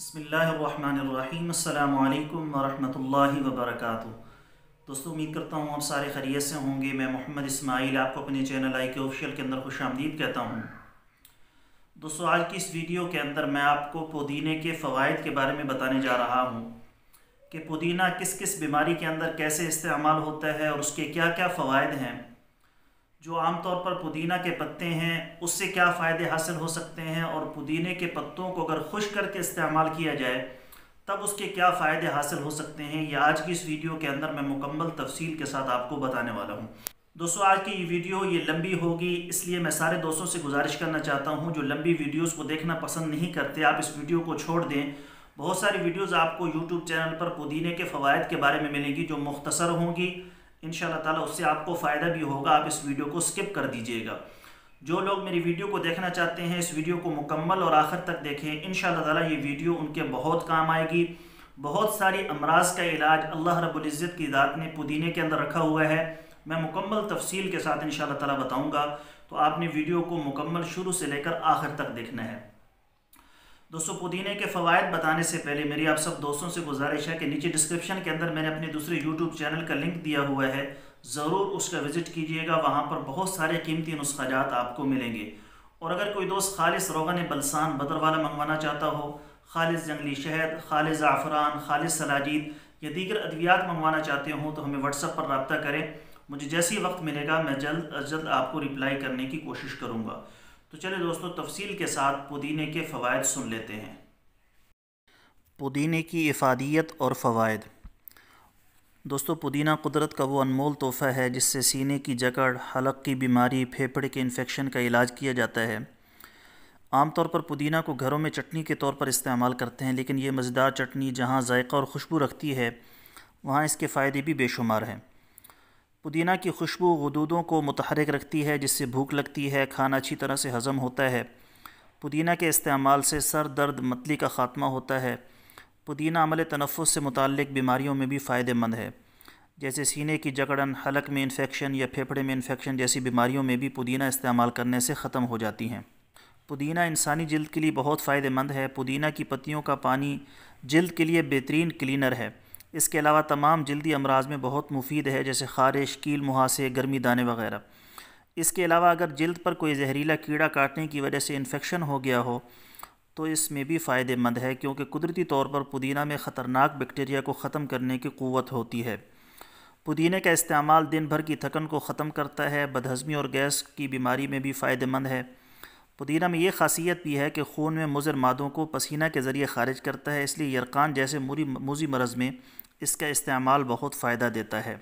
बसमिलकुम अल्लाम वबरक दोस्तों उम्मीद करता हूँ आप सारे खरीत से होंगे मैं मोहम्मद इस्माइल आपको अपने चैनल आई के ऑफिशियल के अंदर खुश आमदीद कहता हूँ दोस्तों आज की इस वीडियो के अंदर मैं आपको पुदीने के फ़वाद के बारे में बताने जा रहा हूँ कि पुदीना किस किस बीमारी के अंदर कैसे इस्तेमाल होता है और उसके क्या क्या फ़वाद हैं जो आमतौर पर पुदीना के पत्ते हैं उससे क्या फ़ायदे हासिल हो सकते हैं और पुदीने के पत्तों को अगर खुश करके इस्तेमाल किया जाए तब उसके क्या फ़ायदे हासिल हो सकते हैं ये आज की इस वीडियो के अंदर मैं मुकम्मल तफसील के साथ आपको बताने वाला हूँ दोस्तों आज की ये वीडियो ये लंबी होगी इसलिए मैं सारे दोस्तों से गुजारिश करना चाहता हूँ जो लंबी वीडियोज़ को देखना पसंद नहीं करते आप इस वीडियो को छोड़ दें बहुत सारी वीडियोज़ आपको यूट्यूब चैनल पर पुदीने के फ़वाद के बारे में मिलेंगी जो मुख्तसर होंगी इन ताला उससे आपको फ़ायदा भी होगा आप इस वीडियो को स्किप कर दीजिएगा जो लोग मेरी वीडियो को देखना चाहते हैं इस वीडियो को मुकम्मल और आखिर तक देखें इन ताला ये वीडियो उनके बहुत काम आएगी बहुत सारी अमराज का इलाज अल्लाह रबुल्ज़त की दात ने पुदीने के अंदर रखा हुआ है मैं मुकम्मल तफसील के साथ इन ताला बताऊँगा तो आपने वीडियो को मुकम्मल शुरू से लेकर आखिर तक देखना है दोस्तों पुदीने के फ़वायद बताने से पहले मेरी आप सब दोस्तों से गुजारिश है कि नीचे डिस्क्रिप्शन के अंदर मैंने अपने दूसरे यूट्यूब चैनल का लिंक दिया हुआ है ज़रूर उसका विज़िट कीजिएगा वहाँ पर बहुत सारे कीमती नुस्खाजात आपको मिलेंगे और अगर कोई दोस्त खालिस रोगन बलसान बदर वाला मंगवाना चाहता हो खालिस जंगली शहद खालिस ज़ाफ़रान खालिस सलाजीद या दीगर अद्वियात मंगवाना चाहते हों तो हमें व्हाट्सअप पर रबता करें मुझे जैसे ही वक्त मिलेगा मैं जल्द अज जल्द आपको रिप्लाई करने की कोशिश करूँगा तो चले दोस्तों तफसील के साथ पुदीने के फ़वाद सुन लेते हैं पुदीने की इफ़ादियत और फ़वाद दोस्तों पुदीना कुदरत का वो अनमोल तोहफ़ा है जिससे सीने की जकड़ हलक की बीमारी फेफड़े के इन्फेक्शन का इलाज किया जाता है आमतौर पर पुदीना को घरों में चटनी के तौर पर इस्तेमाल करते हैं लेकिन ये मज़ेदार चटनी जहाँ जायका और खुशबू रखती है वहाँ इसके फ़ायदे भी बेशुमार हैं पुदीना की खुशबू गदूदों को मतहरक रखती है जिससे भूख लगती है खाना अच्छी तरह से हज़म होता है पुदीना के इस्तेमाल से सर दर्द मतली का ख़ात्मा होता है पुदीना अमल तनफ़ से मुतक बीमारियों में भी फ़ायदेमंद है जैसे सीने की जकड़न हलक में इन्फेक्शन या फेफड़े में इन्फेक्शन जैसी बीमारियों में भी पुदीना इस्तेमाल करने से ख़त्म हो जाती हैं पुदीना इंसानी जल्द के लिए बहुत फ़ायदेमंद है पुदीना की पत्तियों का पानी जल्द के लिए बेहतरीन क्लीनर है इसके अलावा तमाम जल्दी अमराज में बहुत मुफीद है जैसे खारिश कील मुहासे गर्मी दाने वगैरह इसके अलावा अगर जल्द पर कोई जहरीला कीड़ा काटने की वजह से इन्फेक्शन हो गया हो तो इसमें भी फ़ायदेमंद है क्योंकि कुदरती तौर पर पुदीना में ख़तरनाक बैक्टीरिया को ख़त्म करने की क़वत होती है पुदीने का इस्तेमाल दिन भर की थकन को ख़त्म करता है बदहज़मी और गैस की बीमारी में भी फ़ायदेमंद है पुदीना में ये खासियत भी है कि खून में मुजर मादों को पसीना के ज़रिए खारिज करता है इसलिए यरकान जैसे मुरी मूजी मरज़ में इसका इस्तेमाल बहुत फ़ायदा देता है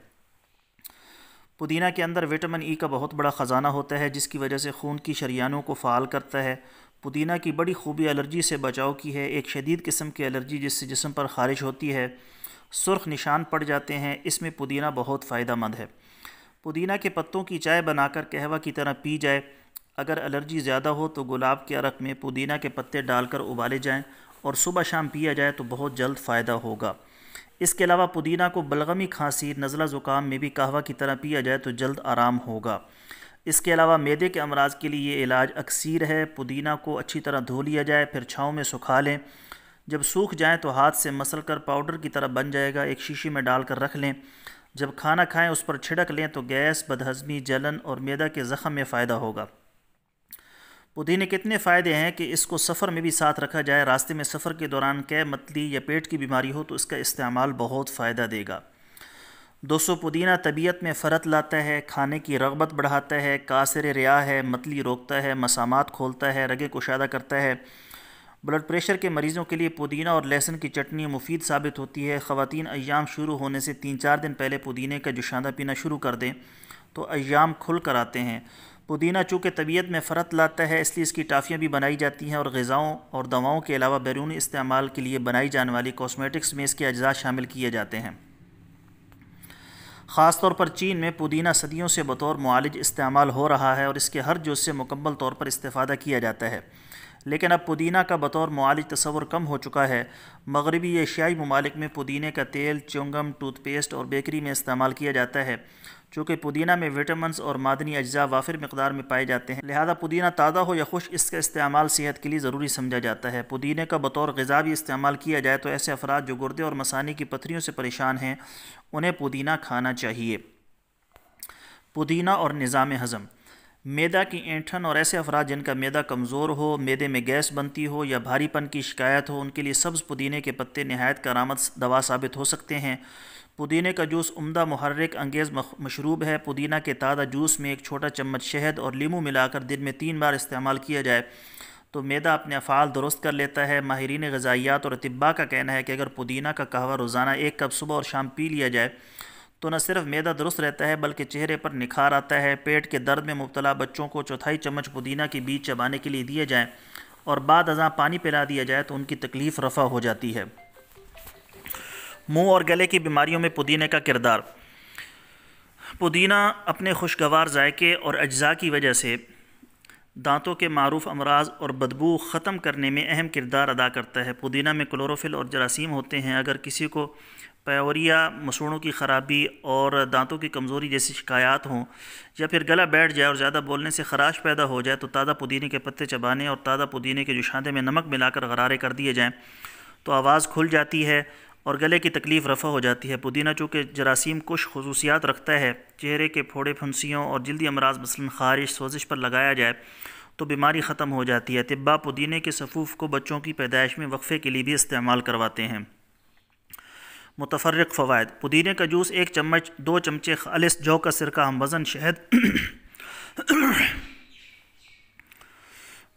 पुदीना के अंदर विटामिन ई का बहुत बड़ा ख़जाना होता है जिसकी वजह से खून की शरियानों को फ़ाल करता है पुदीना की बड़ी खूबी एलर्जी से बचाव की है एक शदीद किस्म की एलर्जी जिससे जिसम पर खारिश होती है सुर्ख निशान पड़ जाते हैं इसमें पुदीना बहुत फ़ायदा मंद है पुदीना के पत्तों की चाय बनाकर कहवा की तरह पी जाए अगर एलर्जी ज़्यादा हो तो गुलाब के अरक में पुदीना के पत्ते डालकर उबाले जाएं और सुबह शाम पिया जाए तो बहुत जल्द फ़ायदा होगा इसके अलावा पुदीना को बलगमी खांसी नज़ला ज़ुकाम में भी कहवा की तरह पिया जाए तो जल्द आराम होगा इसके अलावा मैदे के अमराज के लिए ये इलाज अक्सर है पुदीना को अच्छी तरह धो लिया जाए फिर छाँव में सुखा लें जब सूख जाएँ तो हाथ से मसल कर पाउडर की तरह बन जाएगा एक शीशी में डालकर रख लें जब खाना खाएं उस पर छिड़क लें तो गैस बदहजमी जलन और मैदा के ज़ख़म में फ़ायदा होगा पुदीने के कितने फ़ायदे हैं कि इसको सफ़र में भी साथ रखा जाए रास्ते में सफ़र के दौरान कै मतली या पेट की बीमारी हो तो इसका इस्तेमाल बहुत फ़ायदा देगा दोस्तों पुदीना तबीयत में फ़रत लाता है खाने की रगबत बढ़ाता है कासर रिया है मतली रोकता है मसामात खोलता है रगे कुशादा करता है ब्लड प्रेशर के मरीज़ों के लिए पुदीना और लहसुन की चटनी मुफीद साबित होती है ख़वान अयाम शुरू होने से तीन चार दिन पहले पुदीने का जुशादा पीना शुरू कर दें तो अयाम खुल कर आते हैं पुदीना चूँकि तबीयत में फ़र्त लाता है इसलिए इसकी टाफ़ियाँ भी बनाई जाती हैं और गज़ाओं और दवाओं के अलावा बैरूनी इस्तेमाल के लिए बनाई जाने वाली कॉस्मेटिक्स में इसके अज्जा शामिल किए जाते हैं ख़ास तौर पर चीन में पुदीना सदियों से बतौर मालज इस्तेमाल हो रहा है और इसके हर जुज से मुकम्मल तौर पर इस्तेफादा किया जाता है लेकिन अब पुदीना का बतौर मालिज तस्वर कम हो चुका है मगरबी एशियाई ममालिक में पुदीने का तेल चुंगम टूथपेस्ट और बेकरी में इस्तेमाल किया जाता है चूँकि पुदीना में विटामिन और मादनी अज्जा वाफिर मकदार में पाए जाते हैं लिहाजा पुदीना ताज़ा हो या खुश इसका इस्तेमाल सेहत के लिए ज़रूरी समझा जाता है पुदीने का बतौर गज़ा भी इस्तेमाल किया जाए तो ऐसे अफराद जो गुर्दे और मसानी की पथरीों से परेशान हैं उन्हें पुदीना खाना चाहिए पुदीना और निज़ाम हज़म मैदा की ऐंठन और ऐसे अफराद जिनका मैदा कमज़ोर हो मैदे में गैस बनती हो या भारीपन की शिकायत हो उनके लिए सब्ज़ पुदीने के पत्ते नहायत करामद दवा साबित हो सकते हैं पुदीने का जूस उम्दा महर्रिक अंगेज़ मशरूब है पुदीना के ताज़ा जूस में एक छोटा चम्मच शहद और लीमू मिलाकर दिन में तीन बार इस्तेमाल किया जाए तो मैदा अपने अफ़ाल दुरुस्त कर लेता है माहरीन गजाइयात और तिब्बा का कहना है कि अगर पुदीना का कहवा रोज़ाना एक कप सुबह और शाम पी लिया जाए तो न सिर्फ मैदा दुरुस्त रहता है बल्कि चेहरे पर निखार आता है पेट के दर्द में मुबतला बच्चों को चौथाई चम्मच पुदीना के बीज चबाने के लिए दिए जाएँ और बाद अजा पानी पिला दिया जाए तो उनकी तकलीफ़ रफा हो जाती है मुंह और गले की बीमारियों में पुदीने का किरदार पुदीना अपने खुशगवार जायके और अज्जा की वजह से दांतों के मरूफ अमराज और बदबू ख़त्म करने में अहम किरदार अदा करता है पुदीना में क्लोरोफिल और जरासीम होते हैं अगर किसी को पैवरिया मसूड़ों की खराबी और दांतों की कमज़ोरी जैसी शिकायत हों या फिर गला बैठ जाए और ज़्यादा बोलने से खराश पैदा हो जाए तो ताज़ा पुदीने के पत्ते चबाने और ताज़ा पुदीने के जुशादे में नमक मिलाकर गरारे कर दिए जाएँ तो आवाज़ खुल जाती है और गले की तकलीफ़ रफ़ा हो जाती है पुदीना चूँकि जरासीम कुछ खसूसियात रखता है चेहरे के फोड़े फुंसियों और जल्दी अमराज मसलन खारिश सोजिश पर लगाया जाए तो बीमारी ख़त्म हो जाती है तिब्बा पुदीने के सफ़ूफ़ को बच्चों की पैदाइश में वक्फ़े के लिए भी इस्तेमाल करवाते हैं मुतफरक फ़वाद पुदीने का जूस एक चम्मच दो चमचे खालिश जौ का सिरका हम वज़न शहद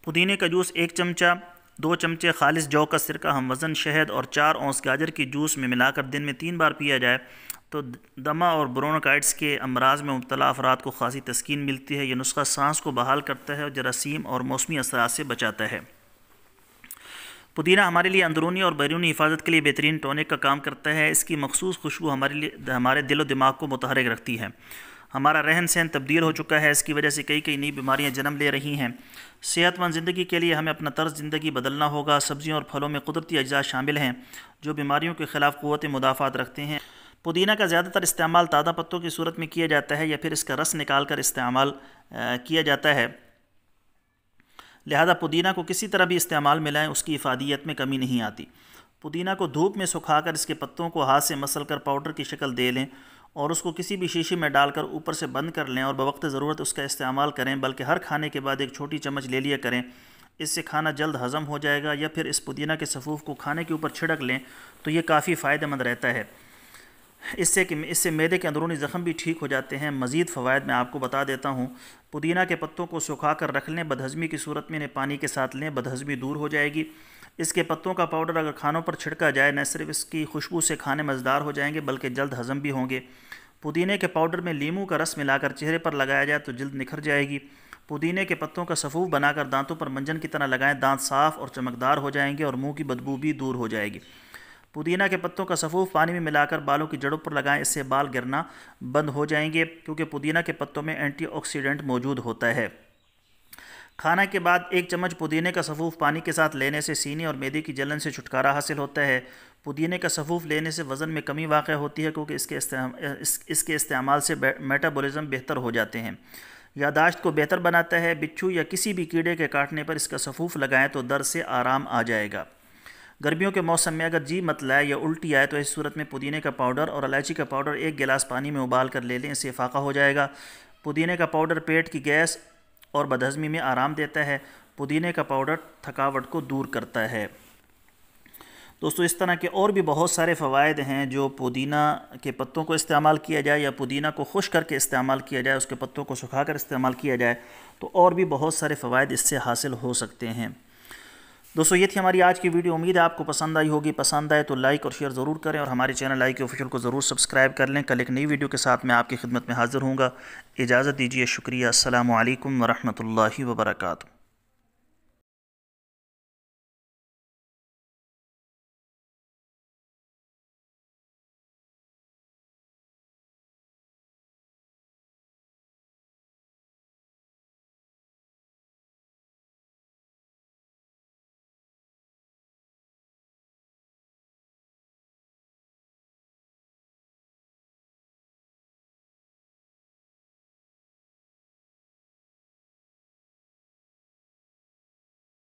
पुदीने का जूस एक चमचा दो चमचे खालिश जौ का सिरका हम वज़न शहद और चार औंस गाजर के जूस में मिलाकर दिन में तीन बार पिया जाए तो दमा और ब्रोनोकाइट्स के अमराज में मुबला अफराद को खासी तस्किन मिलती है यह नुस्खा सांस को बहाल करता है और जरासीम और मौसमी असरा से बचाता है पुदीना हमारे लिए अंदरूनी और बैरूनी हिफाजत के लिए बेहतरीन टॉनिक का काम करता है इसकी मखसूस खुशबू हमारे लिए हमारे दिलो दिमाग को मुतहरक रखती है हमारा रहन सहन तब्दील हो चुका है इसकी वजह से कई कई नई बीमारियां जन्म ले रही हैं सेहतमंद ज़िंदगी के लिए हमें अपना तर्ज ज़िंदगी बदलना होगा सब्ज़ियों और फलों में कुदरती अज्जा शामिल हैं जो बीमारियों के ख़िलाफ़ क़वत मुदाफ़ात रखते हैं पुदीना का ज़्यादातर इस्तेमाल ताज़ा पत्तों की सूरत में किया जाता है या फिर इसका रस निकाल कर इस्तेमाल किया जाता है लिहाजा पुदीना को किसी तरह भी इस्तेमाल में लाएँ उसकी इफादियत में कमी नहीं आती पुदीना को धूप में सुखाकर इसके पत्तों को हाथ से मसल कर पाउडर की शक्ल दे लें और उसको किसी भी शीशे में डालकर ऊपर से बंद कर लें और बवक्त ज़रूरत उसका इस्तेमाल करें बल्कि हर खाने के बाद एक छोटी चम्मच ले लिया करें इससे खाना जल्द हज़म हो जाएगा या फिर इस पुदीना के सफ़ूफ को खाने के ऊपर छिड़क लें तो ये काफ़ी फ़ायदेमंद रहता है इससे कि इससे मैदे के अंदरूनी ज़ख़म भी ठीक हो जाते हैं मज़ीद फ़वाद मैं आपको बता देता हूँ पुदीना के पत्तों को सुखा कर रख लें बदहज़मी की सूरत में इन्हें पानी के साथ लें बदहज़मी दूर हो जाएगी इसके पत्तों का पाउडर अगर खानों पर छिड़का जाए न सिर्फ इसकी खुशबू से खाने मज़ेदार हो जाएंगे बल्कि जल्द हज़म भी होंगे पुदीने के पाउडर में लीमू का रस मिलाकर चेहरे पर लगाया जाए तो जल्द निखर जाएगी पुदीने के पत्तों का सफ़ूफ बनाकर दांतों पर मंजन की तरह लगाएं दांत साफ़ और चमकदार हो जाएंगे और मुंह की बदबू भी दूर हो जाएगी पुदीना के पत्तों का सफ़ूफ पानी में मिलाकर बालों की जड़ों पर लगाएं इससे बाल गिरना बंद हो जाएंगे क्योंकि पुदीना के पत्तों में एंटीऑक्सीडेंट मौजूद होता है खाना के बाद एक चम्मच पुदीने का सफ़ूफ पानी के साथ लेने से सीने और मैदे की जलन से छुटकारा हासिल होता है पुदीने का सफ़ूफ लेने से वज़न में कमी वाक़ होती है क्योंकि इसके इस, इसके इस्तेमाल से मेटाबॉलिज़्म बेहतर हो जाते हैं यादाश्त को बेहतर बनाता है बिच्छू या किसी भी कीड़े के काटने पर इसका सफ़ूफ लगाएं तो दर्द से आराम आ जाएगा गर्मियों के मौसम में अगर जी मत लाए या उल्टी आए तो इस सूरत में पुदीने का पाउडर और इलायची का पाउडर एक गिलास पानी में उबाल कर ले लें इससे फाका हो जाएगा पुदीने का पाउडर पेट की गैस और बदहजमी में आराम देता है पुदीने का पाउडर थकावट को दूर करता है दोस्तों इस तरह के और भी बहुत सारे फ़वाद हैं जो पुदीना के पत्तों को इस्तेमाल किया जाए या पुदीना को खुश करके इस्तेमाल किया जाए उसके पत्तों को सुखा कर इस्तेमाल किया जाए तो और भी बहुत सारे फ़वाद इससे हासिल हो सकते हैं दोस्तों ये थी हमारी आज की वीडियो उम्मीद है आपको पसंद आई होगी पसंद आए तो लाइक और शेयर ज़रूर करें और हमारे चैनल आई के ऑफिशियल को ज़रूर सब्सक्राइब कर लें कल एक नई वीडियो के साथ मैं आपकी खिदमत में हाज़िर हूँगा इजाज़त दीजिए शुक्रिया असल वरहमल वर्का